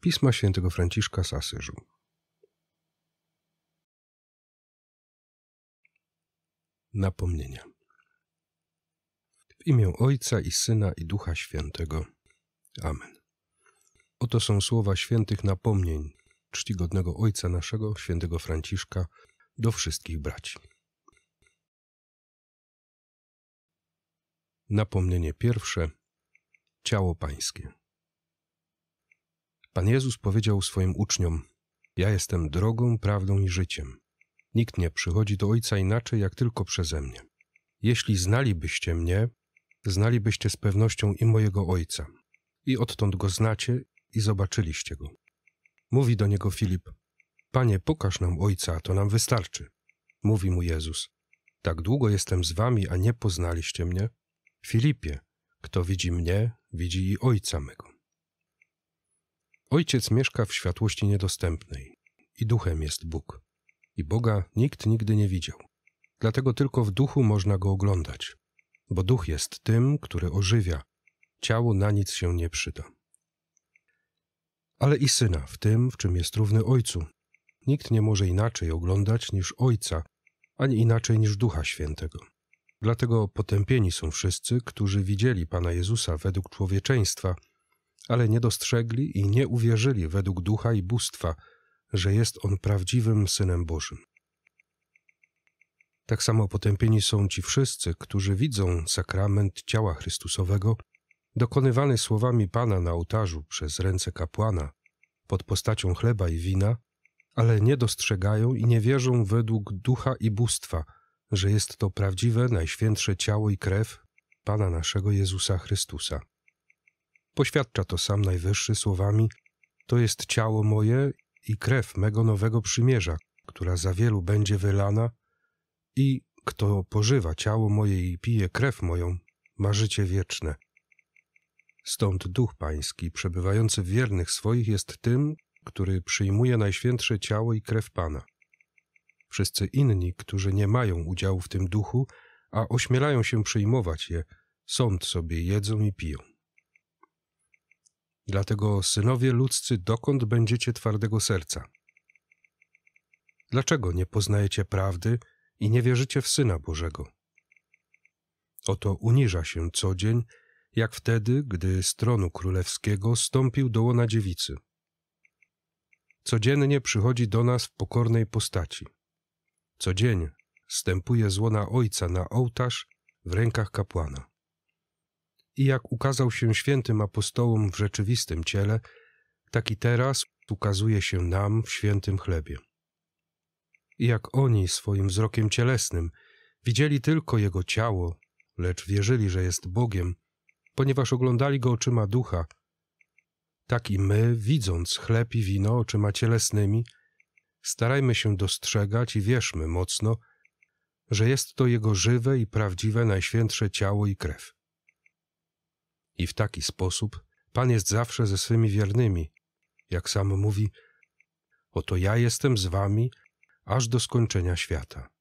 Pisma świętego Franciszka z Asyżu. Napomnienia. W imię Ojca i Syna i Ducha Świętego. Amen. Oto są słowa świętych napomnień czcigodnego Ojca naszego, świętego Franciszka, do wszystkich braci. Napomnienie pierwsze. Ciało Pańskie. Pan Jezus powiedział swoim uczniom: Ja jestem drogą, prawdą i życiem. Nikt nie przychodzi do Ojca inaczej, jak tylko przeze mnie. Jeśli znalibyście mnie, znalibyście z pewnością i mojego Ojca. I odtąd go znacie i zobaczyliście go. Mówi do niego Filip: Panie, pokaż nam Ojca, to nam wystarczy. Mówi mu Jezus: Tak długo jestem z wami, a nie poznaliście mnie? Filipie, kto widzi mnie, widzi i Ojca mego. Ojciec mieszka w światłości niedostępnej i duchem jest Bóg. I Boga nikt nigdy nie widział. Dlatego tylko w duchu można go oglądać, bo duch jest tym, który ożywia. Ciało na nic się nie przyda. Ale i syna w tym, w czym jest równy ojcu. Nikt nie może inaczej oglądać niż ojca, ani inaczej niż ducha świętego. Dlatego potępieni są wszyscy, którzy widzieli Pana Jezusa według człowieczeństwa – ale nie dostrzegli i nie uwierzyli według ducha i bóstwa, że jest on prawdziwym synem Bożym. Tak samo potępieni są ci wszyscy, którzy widzą sakrament ciała Chrystusowego, dokonywany słowami Pana na ołtarzu przez ręce kapłana, pod postacią chleba i wina, ale nie dostrzegają i nie wierzą według ducha i bóstwa, że jest to prawdziwe, najświętsze ciało i krew Pana naszego Jezusa Chrystusa. Poświadcza to sam Najwyższy słowami: To jest ciało moje i krew mego nowego przymierza, która za wielu będzie wylana, i kto pożywa ciało moje i pije krew moją, ma życie wieczne. Stąd duch pański, przebywający w wiernych swoich, jest tym, który przyjmuje najświętsze ciało i krew Pana. Wszyscy inni, którzy nie mają udziału w tym duchu, a ośmielają się przyjmować je, sąd sobie jedzą i piją dlatego, synowie ludzcy, dokąd będziecie twardego serca? Dlaczego nie poznajecie prawdy i nie wierzycie w Syna Bożego? Oto uniża się co dzień, jak wtedy, gdy z tronu królewskiego stąpił do łona dziewicy. Codziennie przychodzi do nas w pokornej postaci. dzień stępuje z łona Ojca na ołtarz w rękach kapłana i jak ukazał się świętym apostołom w rzeczywistym ciele, tak i teraz ukazuje się nam w świętym chlebie. I jak oni swoim wzrokiem cielesnym widzieli tylko jego ciało, lecz wierzyli, że jest Bogiem, ponieważ oglądali go oczyma ducha, tak i my, widząc chleb i wino oczyma cielesnymi, starajmy się dostrzegać i wierzmy mocno, że jest to jego żywe i prawdziwe najświętsze ciało i krew i w taki sposób Pan jest zawsze ze swymi wiernymi. Jak sam mówi, oto ja jestem z wami aż do skończenia świata.